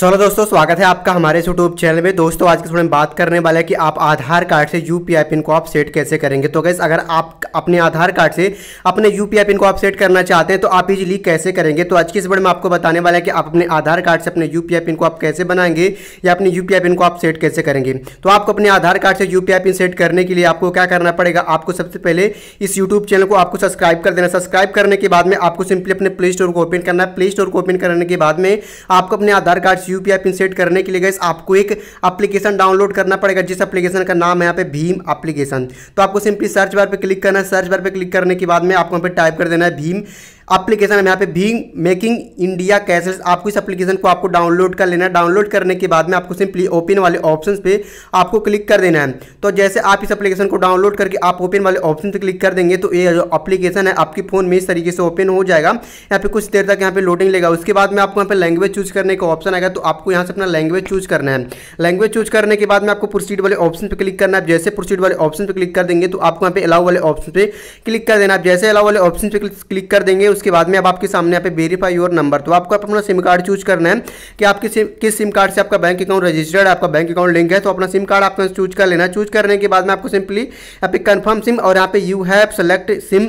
solo दोस्तों स्वागत है आपका हमारे यूट्यूब चैनल में दोस्तों आज के समय में बात करने वाले हैं कि आप आधार कार्ड से यू पिन को आप सेट कैसे करेंगे तो गैस अगर आप अपने आधार कार्ड से अपने यू पिन को आप सेट करना चाहते हैं तो आप इजीली कैसे करेंगे तो आज की इस बड़े में आपको बताने वाला है कि आप अपने आधार कार्ड से अपने यू पिन को आप कैसे बनाएंगे या अपने यू पिन को आप सेट कैसे करेंगे तो आपको अपने आधार कार्ड से यू पिन सेट करने के लिए आपको क्या करना पड़ेगा आपको सबसे पहले इस यूट्यूब चैनल को आपको सब्सक्राइब कर देना सब्सक्राइब करने के बाद में आपको सिंपली अपने प्ले स्टोर को ओपन करना है प्ले स्टोर को ओपन करने के बाद में आपको अपने Aadhaar card U P PIN set करने के लिए गैस आपको एक एप्लीकेशन डाउनलोड करना पड़ेगा जिस एप्लीकेशन का नाम है यहाँ पे भीम एप्लीकेशन तो आपको सिंपली सर्च बार पर क्लिक करना है सर्च बार पर क्लिक करने के बाद में आपको यहाँ पे टाइप कर देना है भीम एप्लीकेशन हम यहाँ पे भी मेकिंग इंडिया कैसे आपको इस एप्लीकेशन को आपको डाउनलोड कर लेना है डाउनलोड करने के बाद में आपको सिंपली ओपन वाले ऑप्शन पे आपको क्लिक कर देना है तो जैसे आप इस एप्लीकेशन को डाउनलोड करके आप ओपन वाले ऑप्शन पर क्लिक कर देंगे तो ये जो अपलीकेशन है आपके फ़ोन में इस तरीके से ओपन हो जाएगा यहाँ पे कुछ देर तक यहाँ पे लोडिंग लेगा उसके बाद में आपको यहाँ पे लैंग्वेज चूज करने का ऑप्शन आएगा तो आपको यहाँ से अपना लैंग्वेज चूज करना है लैंग्वेज चूज करने के बाद में आपको प्रोसीड वाले ऑप्शन पर क्लिक करना है जैसे प्रोसीड वाले ऑप्शन पर क्लिक कर देंगे तो आपको यहाँ पे अलाउ वाले ऑप्शन पर क्लिक कर देना आप जैसे अलाउ वाले ऑप्शन पर क्लिक कर देंगे उसके बाद में अब आपके सामने यहाँ पे वेरीफाई योर नंबर तो आपको अपना सिम कार्ड चूज करना है कि आप किस किस सिम कार्ड से आपका बैंक अकाउंट रजिस्टर्ड है आपका बैंक अकाउंट लिंक है तो अपना सिम कार्ड आपको चूज कर लेना चूज करने के बाद में आपको सिंपली यहाँ पे कन्फर्म सिम और यहाँ पे यू हैव सेलेक्ट सिम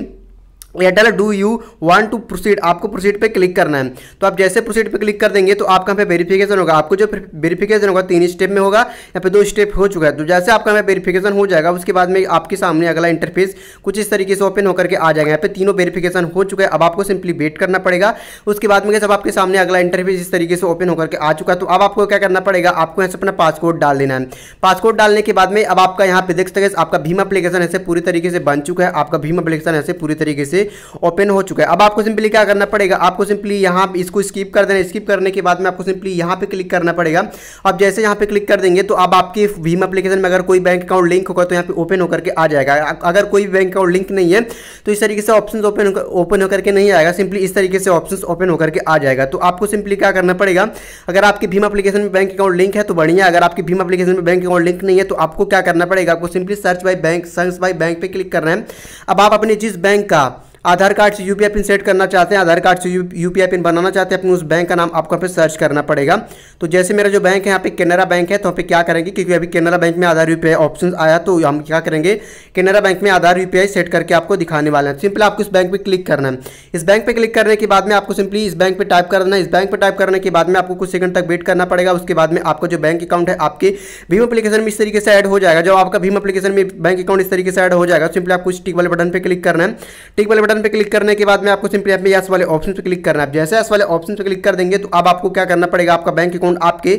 या dual do you want to proceed आपको प्रोसीड पे क्लिक करना है तो आप जैसे प्रोसीड पे क्लिक कर देंगे तो आपका यहाँ पे वेरिफिकेशन होगा आपको जो वेरिफिकेशन होगा तीन स्टेप में होगा यहाँ पे दो स्टेप हो चुका है तो जैसे आपका यहाँ वेरिफिकेशन हो जाएगा उसके बाद में आपके सामने अगला इंटरफेस कुछ इस तरीके से ओपन होकर के आ जाएगा यहाँ पे तीनों वेरीफिकेशन हो चुका है अब आपको सिंपली वेट करना पड़ेगा उसके बाद में जब आपके सामने अगला इंटरफेस इस तरीके से ओपन होकर के आ चुका है तो अब आपको क्या करना पड़ेगा आपको यहाँ से अपना पासपोर्ट डाल देना है पासपोर्ट डालने के बाद में अब आपका यहाँ पे देख सकते आपका भीम एप्लीकेशन ऐसे पूरी तरीके से बन चुका है आपका भीम एप्लीकेशन ऐसे पूरी तरीके से ओपन हो चुका है अब आपको सिंपली क्या करना पड़ेगा आपको सिंपली यहाँ इसको स्किप कर देना स्किप करने के बाद में आपको सिंपली यहाँ पे क्लिक करना पड़ेगा अब जैसे यहाँ पे क्लिक कर देंगे तो अब आपकी भीम अपलीकेशन में अगर कोई बैंक अकाउंट लिंक होगा तो यहाँ पे ओपन होकर के आ जाएगा अगर कोई बैंक अकाउंट लिंक नहीं है तो इस तरीके से ऑप्शन ओपन ओपन होकर के नहीं आएगा सिंपली इस तरीके से ऑप्शन ओपन होकर के आ जाएगा तो आपको सिंपली क्या करना पड़ेगा अगर आपके भीम अपलीकेशन में बैंक अकाउंट लिंक है तो बढ़िया अगर आपकी भीम अपलीकेशन में बैंक अकाउंट लिंक नहीं है तो आपको क्या करना पड़ेगा आपको simply search by bank search by bank पे क्लिक करना है अब आप अपने जिस बैंक का आधार कार्ड से यूपीआई पिन सेट करना चाहते हैं आधार कार्ड से यूपीआई पिन बनाना चाहते हैं अपने उस बैंक का नाम आपको यहाँ सर्च करना पड़ेगा तो जैसे मेरा जो बैंक है यहाँ पे केनरा बैंक है तो आप पे क्या करेंगे क्योंकि अभी केनरा बैंक में आधार यूपीआई ऑप्शन आया तो हम क्या करेंगे केनरा बैंक में आधार यूपीआई सेट करके आपको दिखाने वाले हैं सिंपली आपको इस बैंक पर क्लिक करना है इस बैंक पर क्लिक करने के बाद में आपको सिंपली इस बैंक पर टाइप करना है इस बैंक पर टाइप करने के बाद में आपको कुछ सेकंड तक वेट करना पड़ेगा उसके बाद में आपका जो बैंक अकाउंट है आपके भीम अपलीकेशन में इस तरीके से एड हो जाएगा जब आपका भीम अपलीकेशन में बैंक अकाउंट इस तरीके से एड हो जाएगा सिंपली तो आपको इस टिक वाले बटन पर क्लिक करना है टिक वाले बटन बटन पर क्लिक करने के बाद में आपको सिंपली अपने यस वाले ऑप्शन पर क्लिक करना है जैसे यस वाले ऑप्शन पर क्लिक कर देंगे तो अब आपको क्या करना पड़ेगा आपका बैंक अकाउंट आपके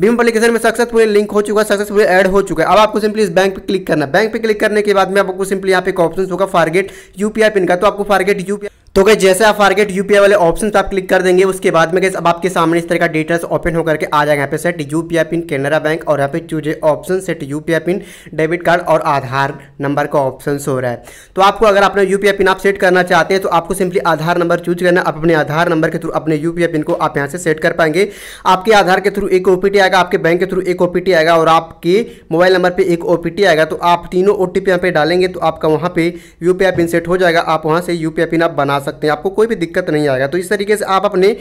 भीम अपलीकेशन में सक्सेसफुल लिंक हो चुका है सक्सेसफुल एड हो चुका है अब आपको सिंपली इस बैंक पर क्लिक करना बैंक पर क्लिक करने के बाद में आपको सिंपली यहाँ पे ऑप्शन होगा फारगेट यूपीआई पिन का तो आपको फारगेट यूपीआई तो गए जैसे आप फारगेट यूपीआई वाले ऑप्शन पर आप क्लिक कर देंगे उसके बाद में कैसे अब आपके सामने इस तरह का डिटेल्स ओपन होकर के आ जाएगा यहाँ पे set UPI PIN Canara Bank और यहाँ पे choose option set UPI PIN debit card और आधार नंबर का ऑप्शन हो रहा है तो आपको अगर अपना यूपीआई पिन आप सेट करना चाहते हैं तो आपको सिंपली आधार नंबर चूज करना आप अपने आधार नंबर के थ्रू अपने यूपीआई पिन को आप यहाँ से सेट कर पाएंगे आपके आधार के थ्रू एक ओपीटी आएगा आपके बैंक के थ्रू एक ओपीटी आएगा और आपके मोबाइल नंबर पर एक ओपीटी आएगा तो आप तीनों ओटीपी यहाँ पे डालेंगे तो आपका वहाँ पे यूपीआई पिन सेट हो जाएगा आप वहाँ से यूपीआई पिन आप बना सकते हैं आपको कोई भी दिक्कत नहीं आएगा तो इस तरीके से आप अपने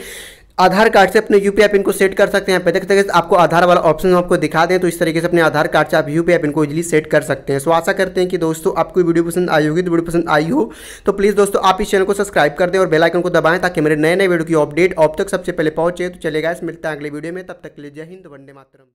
आधार कार्ड से अपने यू पिन को सेट कर सकते हैं पहले तरीके आपको आधार वाला ऑप्शन आपको दिखा दें तो इस तरीके से अपने आधार कार्ड से आप यू पी पिन को इजीली सेट कर सकते हैं सो आशा करते हैं कि दोस्तों आपको वीडियो पसंद आई होगी तो वीडियो पसंद आई हो तो प्लीज़ दोस्तों आप इस चैनल को सब्सक्राइब कर दें और बेलाइकन को दबाएँ ताकि मेरे नए नए वीडियो की अपडेट अब तक सबसे पहले पहुंचे तो चलेगा इस मिलता है अगले वीडियो में तब तक के जय हिंद वंदे मातरम